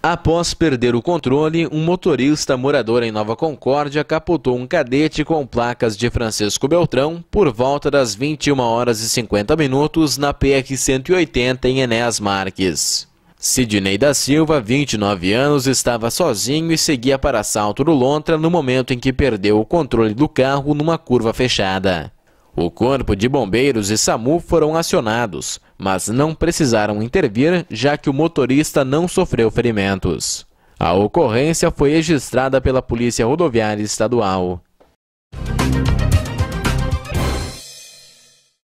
Após perder o controle, um motorista morador em Nova Concórdia capotou um cadete com placas de Francisco Beltrão por volta das 21 horas e 50 minutos na PR-180 em Enéas Marques. Sidney da Silva, 29 anos, estava sozinho e seguia para Salto do Lontra no momento em que perdeu o controle do carro numa curva fechada. O corpo de bombeiros e SAMU foram acionados, mas não precisaram intervir, já que o motorista não sofreu ferimentos. A ocorrência foi registrada pela Polícia Rodoviária Estadual.